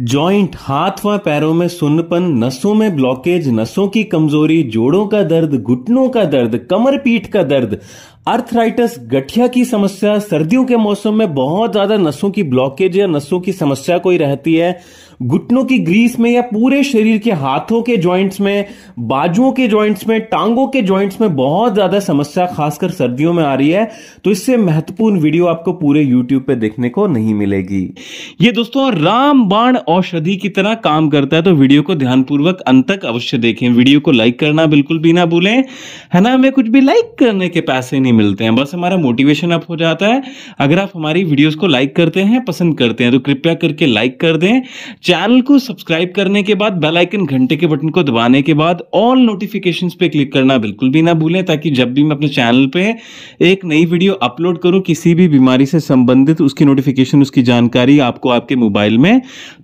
joint हाथ व पैरों में सुन्नपन नसों में ब्लॉकेज नसों की कमजोरी जोड़ों का दर्द घुटनों का दर्द कमर पीठ का दर्द अर्थराइटस गठिया की समस्या सर्दियों के मौसम में बहुत ज्यादा नसों की ब्लॉकेज या नसों की समस्या कोई रहती है घुटनों की ग्रीस में या पूरे शरीर के हाथों के जॉइंट्स में बाजुओं के जॉइंट्स में टांगों के जॉइंट्स में बहुत ज्यादा समस्या खासकर सर्दियों में आ रही है तो इससे महत्वपूर्ण वीडियो आपको पूरे यूट्यूब पे देखने को नहीं मिलेगी ये दोस्तों रामबाण औषधि की तरह काम करता है तो वीडियो को ध्यानपूर्वक अंत तक अवश्य देखें वीडियो को लाइक करना बिल्कुल भी ना भूलें है ना हमें कुछ भी लाइक करने के पैसे नहीं नहीं मिलते हैं बस हमारा मोटिवेशन अप हो जाता है अगर आप हमारी वीडियोस को लाइक करते हैं पसंद करते हैं तो कृपया करके लाइक कर दें चैनल को सब्सक्राइब करने के बाद बेल आइकन घंटे के बटन को दबाने के बाद ऑल नोटिफिकेशन पे क्लिक करना बिल्कुल भी ना भूलें ताकि जब भी मैं अपने चैनल पर एक नई वीडियो अपलोड करूँ किसी भी बीमारी से संबंधित उसकी नोटिफिकेशन उसकी जानकारी आपको आपके मोबाइल में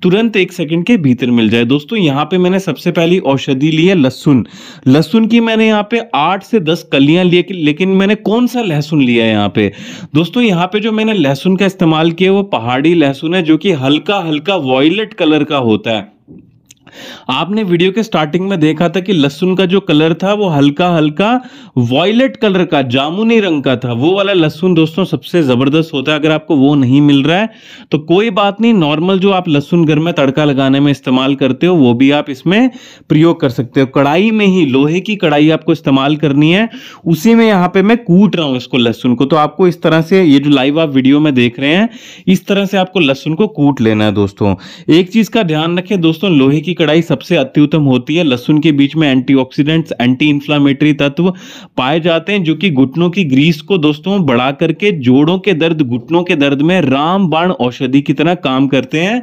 तुरंत एक सेकेंड के भीतर मिल जाए दोस्तों यहाँ पर मैंने सबसे पहली औषधि ली है लहसुन लहसुन की मैंने यहाँ पे आठ से दस कलियां लिए लेकिन मैंने कौन कौन सा लहसुन लिया है यहाँ पे दोस्तों यहाँ पे जो मैंने लहसुन का इस्तेमाल किया वो पहाड़ी लहसुन है जो कि हल्का हल्का वॉयलेट कलर का होता है आपने वीडियो के स्टार्टिंग में देखा था कि लहसुन का जो कलर था वो हल्का हल्का वॉयलेट कलर का जामुनी रंग का था वो वाला लहसुन दोस्तों सबसे ज़बरदस्त होता है अगर आपको वो नहीं मिल रहा है तो कोई बात नहीं नॉर्मल जो आप लहसुन घर में तड़का लगाने में इस्तेमाल करते हो वो भी आप इसमें प्रयोग कर सकते हो कढ़ाई में ही लोहे की कढ़ाई आपको इस्तेमाल करनी है उसी में यहाँ पे मैं कूट रहा हूँ इसको लहसुन को तो आपको इस तरह से ये जो लाइव आप वीडियो में देख रहे हैं इस तरह से आपको लहसुन को कूट लेना है दोस्तों एक चीज का ध्यान रखें दोस्तों लोहे की कढ़ाई सबसे अत्युत्तम होती है लहसुन के बीच में एंटीऑक्सीडेंट्स एंटी इंफ्लामेटरी तत्व पाए जाते हैं जो कि घुटनों की ग्रीस को दोस्तों बढ़ा करके जोड़ों के दर्द घुटनों के दर्द में राम बाण औषधि की तरह काम करते हैं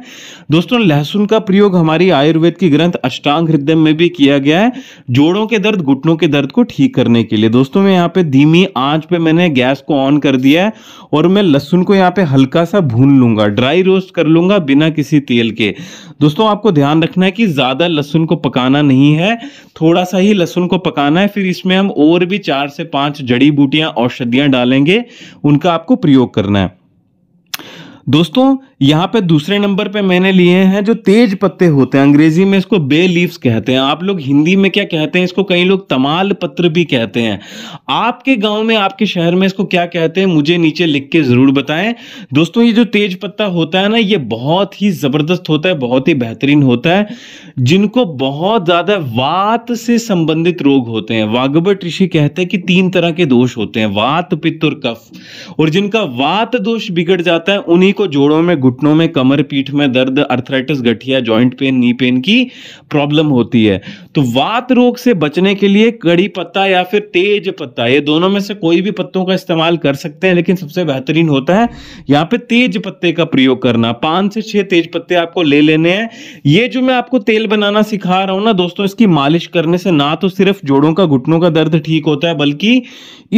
दोस्तों लहसुन का प्रयोग हमारी आयुर्वेद की ग्रंथ अष्टांग हृदय में भी किया गया है जोड़ों के दर्द घुटनों के दर्द को ठीक करने के लिए दोस्तों मैं यहाँ पे धीमी आंच पे मैंने गैस को ऑन कर दिया है और मैं लहसुन को यहाँ पे हल्का सा भून लूंगा ड्राई रोस्ट कर लूंगा बिना किसी तेल के दोस्तों आपको ध्यान रखना है कि ज़्यादा लहसुन को पकाना नहीं है थोड़ा सा ही लहसुन को पकाना है फिर इसमें हम और भी चार से पाँच जड़ी बूटियाँ औषधियाँ डालेंगे उनका आपको प्रयोग करना है दोस्तों यहाँ पे दूसरे नंबर पे मैंने लिए हैं जो तेज पत्ते होते हैं अंग्रेजी में इसको बे लीव्स कहते हैं आप लोग हिंदी में क्या कहते हैं इसको कई लोग तमाल पत्र भी कहते हैं आपके गांव में आपके शहर में इसको क्या कहते हैं मुझे नीचे लिख के ज़रूर बताएं दोस्तों ये जो तेज पत्ता होता है ना ये बहुत ही ज़बरदस्त होता है बहुत ही बेहतरीन होता है जिनको बहुत ज़्यादा वात से संबंधित रोग होते हैं वाघबट ऋषि कहते हैं कि तीन तरह के दोष होते हैं वात पित्त और कफ और जिनका वात दोष बिगड़ जाता है उन्हीं को जोड़ों में घुटनों में कमर पीठ में दर्द अर्थराइटिस गठिया जॉइंट पेन नी पेन की प्रॉब्लम होती है तो वात रोग से बचने के लिए कड़ी पत्ता या फिर तेज पत्ता ये दोनों में से कोई भी पत्तों का इस्तेमाल कर सकते हैं लेकिन सबसे बेहतरीन होता है यहाँ पे तेज पत्ते का प्रयोग करना पांच से छह तेज पत्ते आपको ले लेने हैं ये जो मैं आपको तेल बनाना सिखा रहा हूं ना दोस्तों इसकी मालिश करने से ना तो सिर्फ जोड़ों का घुटनों का दर्द ठीक होता है बल्कि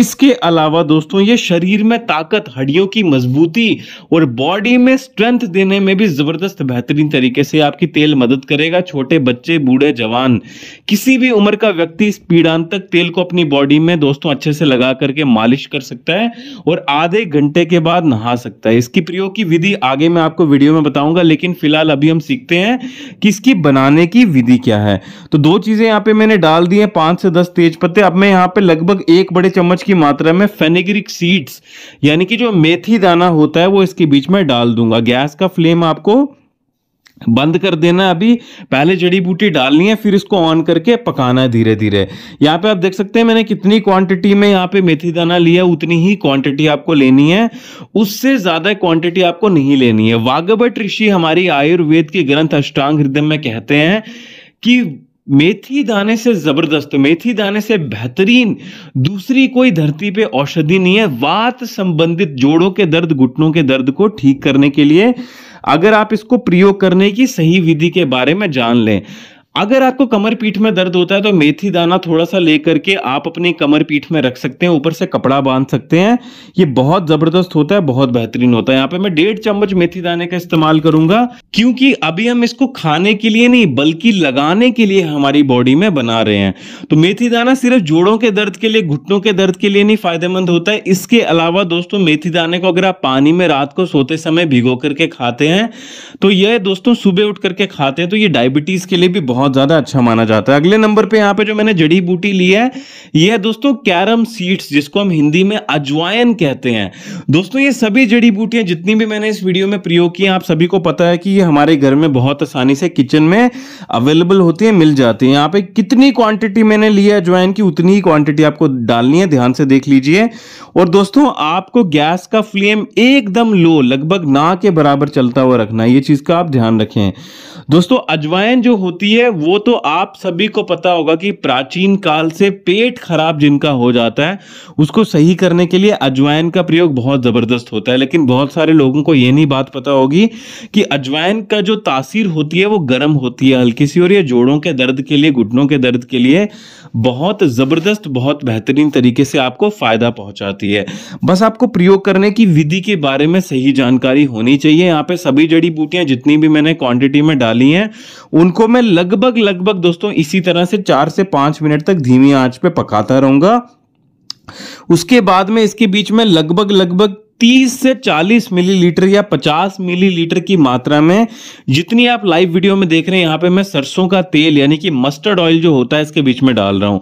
इसके अलावा दोस्तों ये शरीर में ताकत हड्डियों की मजबूती और बॉडी में स्ट्रेंथ देने में भी जबरदस्त बेहतरीन तरीके से आपकी तेल मदद करेगा छोटे बच्चे बूढ़े जवान किसी भी उम्र का व्यक्ति इस पीड़ांतक तेल को अपनी बॉडी में दोस्तों अच्छे से लगा करके मालिश कर सकता है और आधे घंटे के बाद नहा सकता है इसकी प्रयोग की विधि आगे मैं आपको वीडियो में बताऊंगा लेकिन फिलहाल अभी हम सीखते हैं कि इसकी बनाने की विधि क्या है तो दो चीजें यहाँ पे मैंने डाल दी है पांच से दस तेज पत्ते अब मैं यहाँ पे लगभग एक बड़े चम्मच की मात्रा में फेनेग्रिक सीड्स यानी कि जो मेथी दाना होता है वो इसके बीच में डाल दूंगा गैस का फ्लेम आपको बंद कर देना अभी पहले जड़ी बूटी डालनी है फिर इसको ऑन करके पकाना है धीरे धीरे यहाँ पे आप देख सकते हैं मैंने कितनी क्वांटिटी में यहाँ पे मेथी दाना लिया उतनी ही क्वांटिटी आपको लेनी है उससे ज़्यादा क्वांटिटी आपको नहीं लेनी है वाघबट ऋषि हमारी आयुर्वेद के ग्रंथ अष्टांग हृदय में कहते हैं कि मेथी दाने से जबरदस्त मेथी दाने से बेहतरीन दूसरी कोई धरती पे औषधि नहीं है वात संबंधित जोड़ों के दर्द घुटनों के दर्द को ठीक करने के लिए अगर आप इसको प्रयोग करने की सही विधि के बारे में जान लें अगर आपको कमर पीठ में दर्द होता है तो मेथी दाना थोड़ा सा लेकर के आप अपनी कमर पीठ में रख सकते हैं ऊपर से कपड़ा बांध सकते हैं ये बहुत ज़बरदस्त होता है बहुत बेहतरीन होता है यहाँ पे मैं डेढ़ चम्मच मेथी दाने का इस्तेमाल करूंगा क्योंकि अभी हम इसको खाने के लिए नहीं बल्कि लगाने के लिए हमारी बॉडी में बना रहे हैं तो मेथी दाना सिर्फ जोड़ों के दर्द के लिए घुटनों के दर्द के लिए नहीं फायदेमंद होता है इसके अलावा दोस्तों मेथी दाने को अगर आप पानी में रात को सोते समय भिगो करके खाते हैं तो यह दोस्तों सुबह उठ करके खाते हैं तो ये डायबिटीज़ के लिए भी बहुत बहुत ज़्यादा अच्छा माना जाता है अगले नंबर पे यहाँ पे जो मैंने जड़ी बूटी ली है ये है दोस्तों कैरम सीड्स जिसको हम हिंदी में अजवायन कहते हैं दोस्तों ये सभी जड़ी बूटियां जितनी भी मैंने इस वीडियो में प्रयोग की आप सभी को पता है कि ये हमारे घर में बहुत आसानी से किचन में अवेलेबल होती है मिल जाती है यहाँ पे कितनी क्वांटिटी मैंने ली है अजवाइन की उतनी ही क्वांटिटी आपको डालनी है ध्यान से देख लीजिए और दोस्तों आपको गैस का फ्लेम एकदम लो लगभग ना के बराबर चलता हुआ रखना ये चीज़ का आप ध्यान रखें दोस्तों अजवाइन जो होती है है वो तो आप सभी को पता होगा कि प्राचीन काल से पेट खराब जिनका हो जाता है उसको सही करने के लिए अजवाइन का प्रयोग बहुत ज़बरदस्त होता है लेकिन बहुत सारे लोगों को ये नहीं बात पता होगी कि अजवाइन का जो तासीर होती है वो गर्म होती है हल्की सी और ये जोड़ों के दर्द के लिए घुटनों के दर्द के लिए बहुत ज़बरदस्त बहुत बेहतरीन तरीके से आपको फ़ायदा पहुंचाती है बस आपको प्रयोग करने की विधि के बारे में सही जानकारी होनी चाहिए यहाँ पे सभी जड़ी बूटियाँ जितनी भी मैंने क्वांटिटी में डाली हैं उनको मैं लग लगभग लगभग दोस्तों इसी तरह से चार से पांच मिनट तक धीमी आंच पे पकाता रहूंगा उसके बाद में इसके बीच में लगभग लगभग 30 से 40 मिलीलीटर या 50 मिलीलीटर की मात्रा में जितनी आप लाइव वीडियो में देख रहे हैं यहाँ पे मैं सरसों का तेल यानी कि मस्टर्ड ऑयल जो होता है इसके बीच में डाल रहा हूँ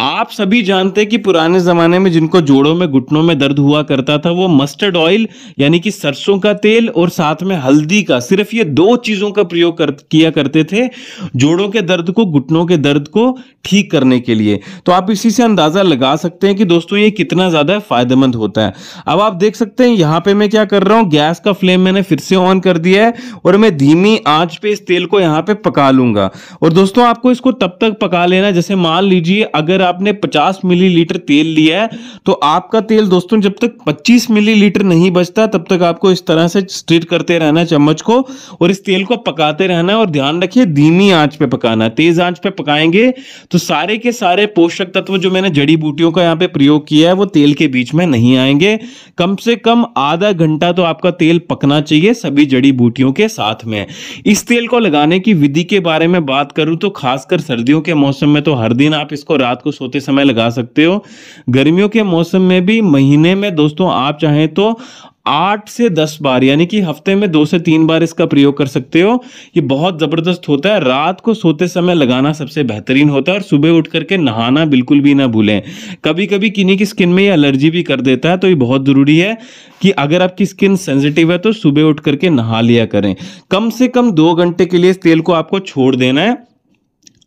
आप सभी जानते हैं कि पुराने जमाने में जिनको जोड़ों में घुटनों में दर्द हुआ करता था वो मस्टर्ड ऑयल यानी कि सरसों का तेल और साथ में हल्दी का सिर्फ ये दो चीजों का प्रयोग कर, किया करते थे जोड़ों के दर्द को घुटनों के दर्द को ठीक करने के लिए तो आप इसी से अंदाज़ा लगा सकते हैं कि दोस्तों ये कितना ज़्यादा फायदेमंद होता है अब आप देख सकते हैं यहां पे मैं क्या कर रहा हूं गैस का फ्लेम मैंने फिर से ऑन कर दिया है और मैं धीमी आंच पे इस तेल को यहाँ पे पका लूंगा और दोस्तों आपको इसको तब तक पका लेना जैसे मान लीजिए अगर आपने पचास मिलीलीटर तेल लिया है तो आपका तेल दोस्तों जब तक पच्चीस मिली नहीं बचता तब तक आपको इस तरह से स्ट्रीट करते रहना है चम्मच को और इस तेल को पकाते रहना है और ध्यान रखिए धीमी आंच पे पकाना तेज आंच पे पकाएंगे तो सारे के सारे पोषक तत्व जो मैंने जड़ी बूटियों का यहाँ पे प्रयोग किया है वो तेल के बीच में नहीं आएंगे कम से कम आधा घंटा तो आपका तेल पकना चाहिए सभी जड़ी बूटियों के साथ में इस तेल को लगाने की विधि के बारे में बात करूँ तो खासकर सर्दियों के मौसम में तो हर दिन आप इसको रात को सोते समय लगा सकते हो गर्मियों के मौसम में भी महीने में दोस्तों आप चाहें तो आठ से दस बार यानी कि हफ्ते में दो से तीन बार इसका प्रयोग कर सकते हो ये बहुत ज़बरदस्त होता है रात को सोते समय लगाना सबसे बेहतरीन होता है और सुबह उठ करके नहाना बिल्कुल भी ना भूलें कभी कभी किन्हीं की स्किन में ये एलर्जी भी कर देता है तो ये बहुत ज़रूरी है कि अगर आपकी स्किन सेंसिटिव है तो सुबह उठ करके नहा लिया करें कम से कम दो घंटे के लिए इस तेल को आपको छोड़ देना है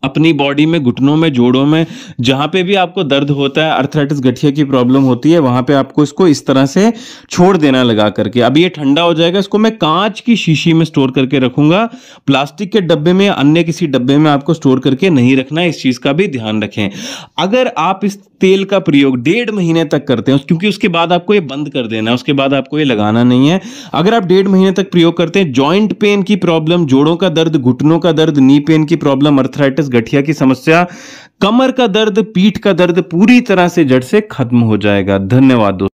अपनी बॉडी में घुटनों में जोड़ों में जहाँ पे भी आपको दर्द होता है अर्थराइटिस गठिया की प्रॉब्लम होती है वहाँ पे आपको इसको इस तरह से छोड़ देना लगा करके अब ये ठंडा हो जाएगा इसको मैं कांच की शीशी में स्टोर करके रखूंगा प्लास्टिक के डब्बे में अन्य किसी डब्बे में आपको स्टोर करके नहीं रखना है इस चीज़ का भी ध्यान रखें अगर आप इस तेल का प्रयोग डेढ़ महीने तक करते हैं क्योंकि उसके बाद आपको ये बंद कर देना है उसके बाद आपको ये लगाना नहीं है अगर आप डेढ़ महीने तक प्रयोग करते हैं जॉइंट पेन की प्रॉब्लम जोड़ों का दर्द घुटनों का दर्द नी पेन की प्रॉब्लम अर्थराइटिस गठिया की समस्या कमर का दर्द पीठ का दर्द पूरी तरह से जड़ से खत्म हो जाएगा धन्यवाद दोस्तों